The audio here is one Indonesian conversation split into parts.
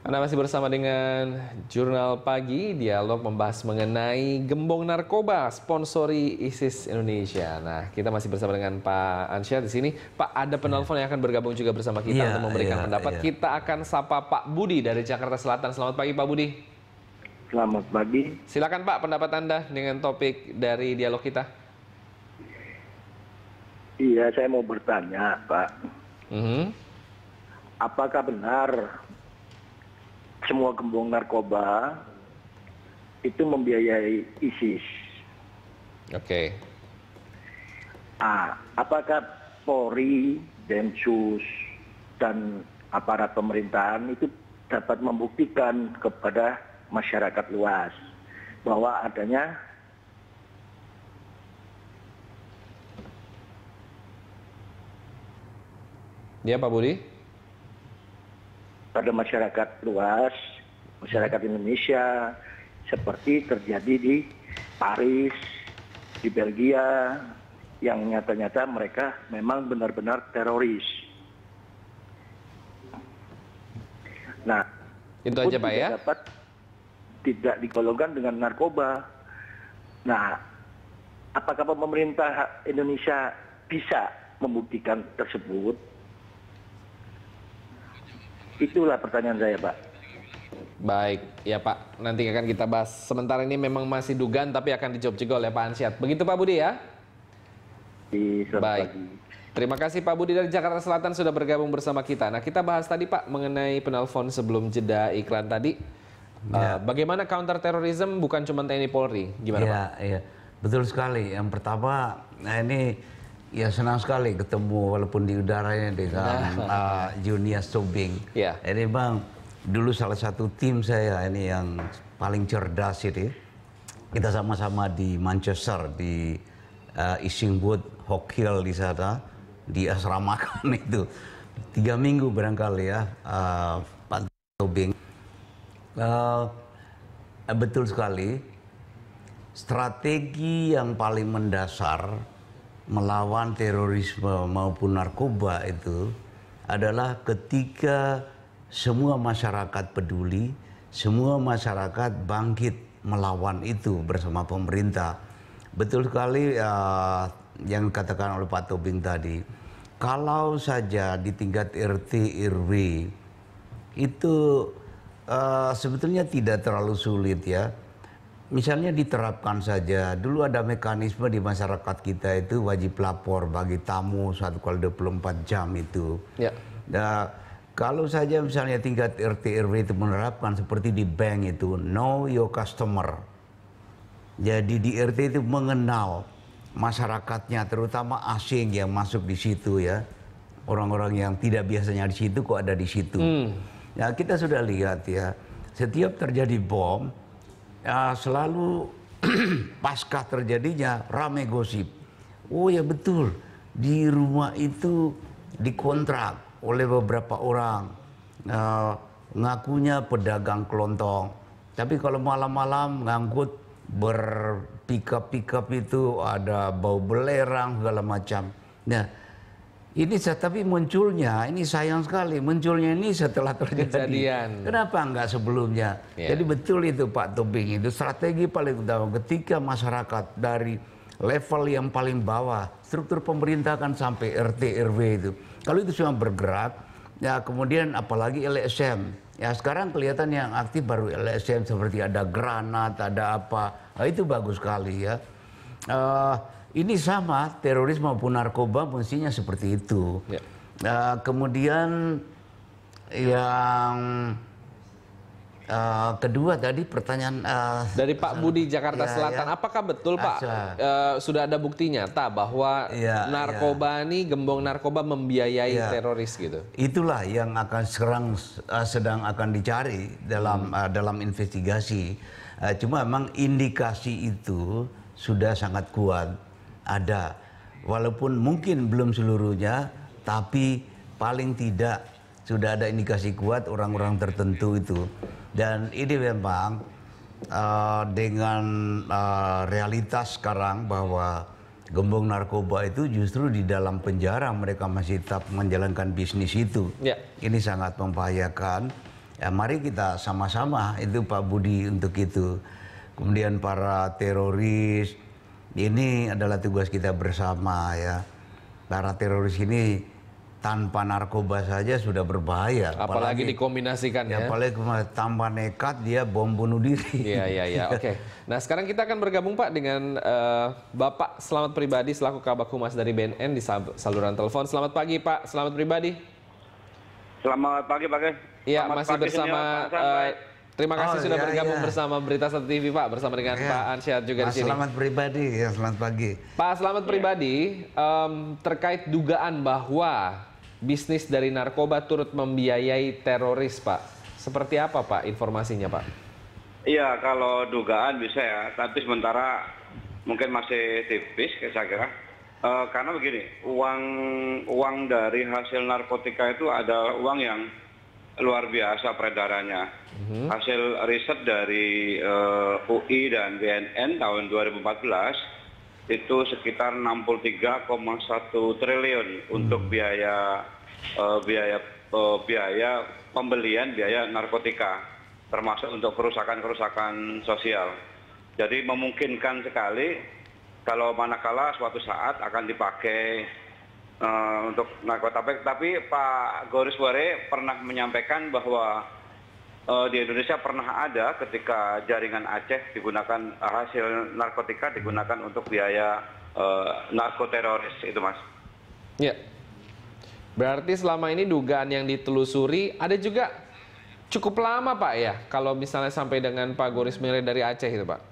Anda masih bersama dengan Jurnal Pagi, dialog membahas mengenai gembong narkoba sponsori ISIS Indonesia. Nah, kita masih bersama dengan Pak Ansyar di sini. Pak, ada penelpon yang akan bergabung juga bersama kita yeah, untuk memberikan yeah, pendapat. Yeah. Kita akan sapa Pak Budi dari Jakarta Selatan. Selamat pagi Pak Budi. Selamat pagi. Silakan Pak pendapat Anda dengan topik dari dialog kita. Iya, saya mau bertanya Pak. Mm -hmm. Apakah benar semua gembong narkoba itu membiayai ISIS. Oke. Okay. Ah, Apakah Polri, Densus, dan aparat pemerintahan itu dapat membuktikan kepada masyarakat luas bahwa adanya Ya Pak Budi? pada masyarakat luas, masyarakat Indonesia, seperti terjadi di Paris, di Belgia, yang nyata-nyata mereka memang benar-benar teroris. Nah, itu aja Pak ya. Dapat tidak digolongkan dengan narkoba. Nah, apakah pemerintah Indonesia bisa membuktikan tersebut? Itulah pertanyaan saya, Pak. Baik, ya Pak. Nanti akan kita bahas. Sementara ini memang masih dugaan, tapi akan dijawab juga oleh Pak Ansyat. Begitu Pak Budi ya? Di Baik. Pagi. Terima kasih Pak Budi dari Jakarta Selatan sudah bergabung bersama kita. Nah kita bahas tadi Pak mengenai penelpon sebelum jeda iklan tadi. Ya. Uh, bagaimana counter terorisme bukan cuma TNI Polri? Gimana ya, Pak? Iya, betul sekali. Yang pertama, nah ini Ya senang sekali ketemu walaupun di udaranya dengan nah. uh, Junia Sobing. Ya. Ini bang, dulu salah satu tim saya ini yang paling cerdas ini. Kita sama-sama di Manchester di uh, Isingwood Hill di sana di asrama asramakan itu tiga minggu barangkali ya uh, Pak Sobing. Uh, betul sekali strategi yang paling mendasar melawan terorisme maupun narkoba itu adalah ketika semua masyarakat peduli, semua masyarakat bangkit melawan itu bersama pemerintah. Betul sekali uh, yang dikatakan oleh Pak Tobing tadi. Kalau saja di tingkat RT RW itu uh, sebetulnya tidak terlalu sulit ya Misalnya diterapkan saja, dulu ada mekanisme di masyarakat kita itu wajib lapor bagi tamu satu kali 24 jam itu. Ya. Nah, kalau saja misalnya tingkat RT RW itu menerapkan seperti di bank itu know your customer. Jadi di RT itu mengenal masyarakatnya terutama asing yang masuk di situ ya. Orang-orang yang tidak biasanya di situ kok ada di situ. Hmm. Nah, kita sudah lihat ya, setiap terjadi bom ya, selalu pasca terjadinya rame gosip. Oh ya betul, di rumah itu dikontrak oleh beberapa orang. Uh, ngakunya pedagang kelontong. Tapi kalau malam-malam ngangkut berpikap-pikap itu ada bau belerang segala macam. Nah, ini tapi munculnya, ini sayang sekali, munculnya ini setelah terjadi. Kejadian. Kenapa enggak sebelumnya? Yeah. Jadi betul itu Pak Tobing itu strategi paling utama ketika masyarakat dari level yang paling bawah, struktur pemerintah kan sampai RT RW itu. Kalau itu semua bergerak, ya kemudian apalagi LSM. Ya sekarang kelihatan yang aktif baru LSM seperti ada granat, ada apa. Nah, itu bagus sekali ya. Uh, ini sama teroris maupun narkoba fungsinya seperti itu. Ya. Uh, kemudian yang Uh, kedua tadi pertanyaan uh, dari Pak Budi Jakarta ya, Selatan, ya. apakah betul Pak uh, sudah ada bukti nyata bahwa ya, ya. narkoba ya. ini gembong narkoba membiayai ya. teroris gitu? Itulah yang akan sekarang uh, sedang akan dicari dalam hmm. uh, dalam investigasi. Uh, cuma memang indikasi itu sudah sangat kuat ada walaupun mungkin belum seluruhnya tapi paling tidak sudah ada indikasi kuat orang-orang tertentu itu dan ini memang uh, dengan uh, realitas sekarang bahwa gembong narkoba itu justru di dalam penjara mereka masih tetap menjalankan bisnis itu ya. ini sangat membahayakan ya mari kita sama-sama itu Pak Budi untuk itu kemudian para teroris ini adalah tugas kita bersama ya. Para teroris ini tanpa narkoba saja sudah berbahaya. Apalagi, apalagi dikombinasikan ya. ya. Apalagi tanpa nekat dia bom bunuh diri. Iya iya iya. Oke. Okay. Nah sekarang kita akan bergabung Pak dengan uh, Bapak Selamat Pribadi selaku Kabak Humas dari BNN di saluran telepon. Selamat pagi Pak Selamat Pribadi. Selamat pagi Pak. Iya masih pagi bersama. Senior, uh, Terima oh, kasih oh, sudah ya, bergabung ya. bersama Berita Satu TV Pak, bersama dengan ya. Pak Ansyad juga di sini. Selamat pribadi, ya selamat pagi. Pak Selamat ya. pribadi, um, terkait dugaan bahwa bisnis dari narkoba turut membiayai teroris Pak. Seperti apa Pak informasinya Pak? Iya kalau dugaan bisa ya, tapi sementara mungkin masih tipis saya kira. Uh, karena begini, uang uang dari hasil narkotika itu ada uang yang luar biasa peredarannya. Mhm. Hasil riset dari uh, eh, UI dan BNN tahun 2014 itu sekitar 63,1 triliun mm-hmm. untuk mhm. biaya uh, biaya uh, biaya pembelian biaya narkotika termasuk untuk kerusakan-kerusakan sosial. Jadi memungkinkan sekali kalau manakala suatu saat akan dipakai Eh, untuk narkotabek tapi pak goris ware pernah menyampaikan bahwa eh, di Indonesia pernah ada ketika jaringan Aceh digunakan eh, hasil narkotika digunakan untuk biaya narkoteroris itu mas. Ya. Berarti selama ini dugaan yang ditelusuri ada juga cukup lama Pak ya kalau misalnya sampai dengan Pak Goris Mire dari Aceh itu Pak.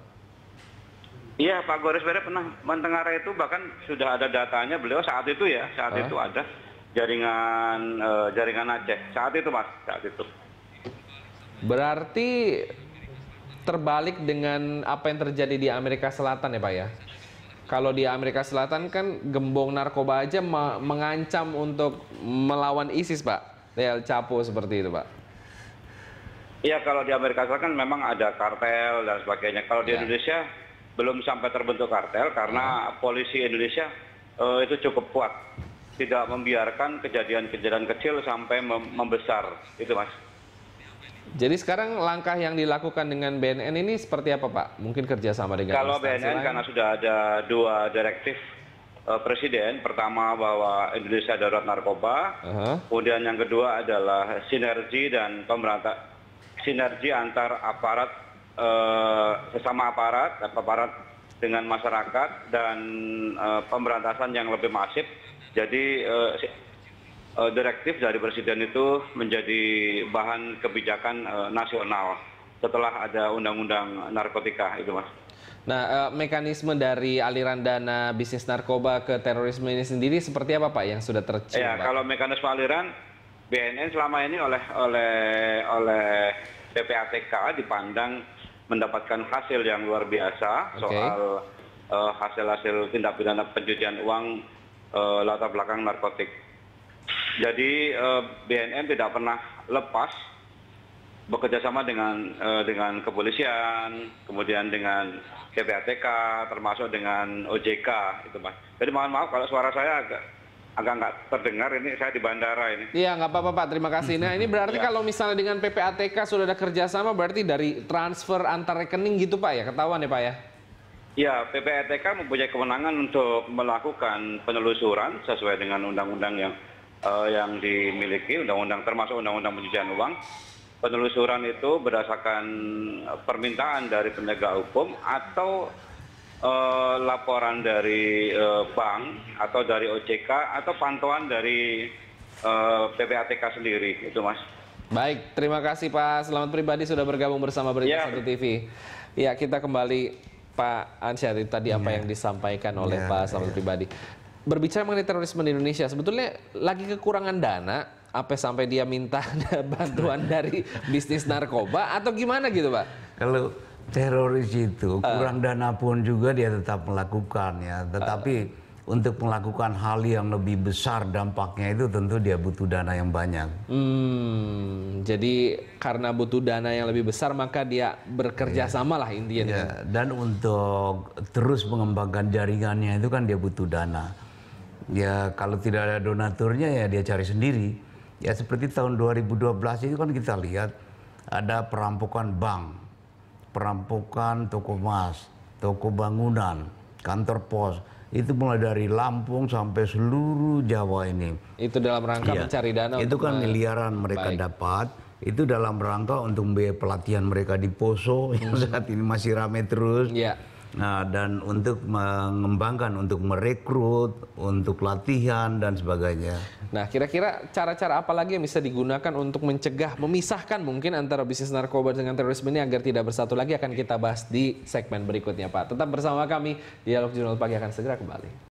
Iya Pak Gores. Bere pernah mendengar itu bahkan sudah ada datanya beliau saat itu ya saat itu ada jaringan uh, jaringan Aceh saat itu mas saat itu. Berarti terbalik dengan apa yang terjadi di Amerika Selatan ya Pak ya? Kalau di Amerika Selatan kan gembong narkoba aja mengancam untuk melawan ISIS Pak, ya, El capo seperti itu Pak. Iya kalau di Amerika Selatan kan memang ada kartel dan sebagainya. Kalau di ya. Indonesia belum sampai terbentuk kartel karena hmm. polisi Indonesia eh, itu cukup kuat tidak membiarkan kejadian-kejadian kecil sampai membesar itu mas. Jadi sekarang langkah yang dilakukan dengan BNN ini seperti apa Pak? Mungkin kerjasama dengan Kalau BNN lain? karena sudah ada dua direktif uh, Presiden, pertama bahwa Indonesia darurat narkoba, uh -huh. kemudian yang kedua adalah sinergi dan pemberantas sinergi antar aparat Eh, sesama aparat aparat dengan masyarakat dan eh, pemberantasan yang lebih masif jadi eh, direktif dari presiden itu menjadi bahan kebijakan nasional setelah ada undang-undang narkotika itu mas. Nah, mekanisme dari aliran dana bisnis narkoba ke terorisme ini sendiri seperti apa Pak yang sudah tercium? Ya, kalau mekanisme aliran BNN selama ini oleh oleh oleh PPATK dipandang mendapatkan hasil yang luar biasa soal eh, hasil hasil tindak pidana pencucian uang eh, latar belakang narkotik. Jadi eh, BNN tidak pernah lepas bekerjasama dengan dengan kepolisian, kemudian dengan PPATK, termasuk dengan OJK, itu mas. Jadi mohon maaf kalau suara saya agak agak nggak terdengar ini saya di bandara ini. Iya nggak apa-apa Pak, terima kasih. Nah ini berarti ya. kalau misalnya dengan PPATK sudah ada kerjasama berarti dari transfer antar rekening gitu Pak ya, ketahuan ya Pak ya? Ya, PPATK mempunyai kewenangan untuk melakukan penelusuran sesuai dengan undang-undang yang uh, yang dimiliki, undang-undang termasuk undang-undang pencucian uang. Penelusuran itu berdasarkan eh, permintaan dari penegak hukum atau Eh, laporan dari eh, bank atau dari OJK atau pantauan dari eh, PPATK sendiri itu mas. Baik, terima kasih Pak Selamat Pribadi sudah bergabung bersama Berita yeah. Satu TV. Ya kita kembali Pak Ansyari tadi yeah. apa ya. yang disampaikan oleh ya, Pak Selamat yeah. Pribadi. Berbicara mengenai terorisme di Indonesia, sebetulnya lagi kekurangan dana apa sampai dia minta bantuan dari bisnis narkoba atau gimana gitu Pak? Kalau teroris itu ah. kurang dana pun juga dia tetap melakukan ya. Tetapi ah. untuk melakukan hal yang lebih besar dampaknya itu tentu dia butuh dana yang banyak. Hmm, jadi karena butuh dana yang lebih besar maka dia bekerja yeah. sama lah intinya. Yeah. Iya, dan untuk terus mengembangkan jaringannya itu kan dia butuh dana. Ya kalau tidak ada donaturnya ya dia cari sendiri. Ya seperti tahun 2012 itu kan kita lihat ada perampokan bank perampokan toko emas, toko bangunan, kantor pos. Itu mulai dari Lampung sampai seluruh Jawa ini. Itu dalam rangka ya. mencari dana. Itu kan miliaran mereka baik. dapat. Itu dalam rangka untuk biaya pelatihan mereka di Poso hmm. yang saat ini masih ramai terus. Ya Nah, dan untuk mengembangkan, untuk merekrut, untuk latihan dan sebagainya. Nah, kira-kira cara-cara apa lagi yang bisa digunakan untuk mencegah, memisahkan mungkin antara bisnis narkoba dengan terorisme ini agar tidak bersatu lagi akan kita bahas di segmen berikutnya, Pak. Tetap bersama kami, Dialog Jurnal Pagi akan segera kembali.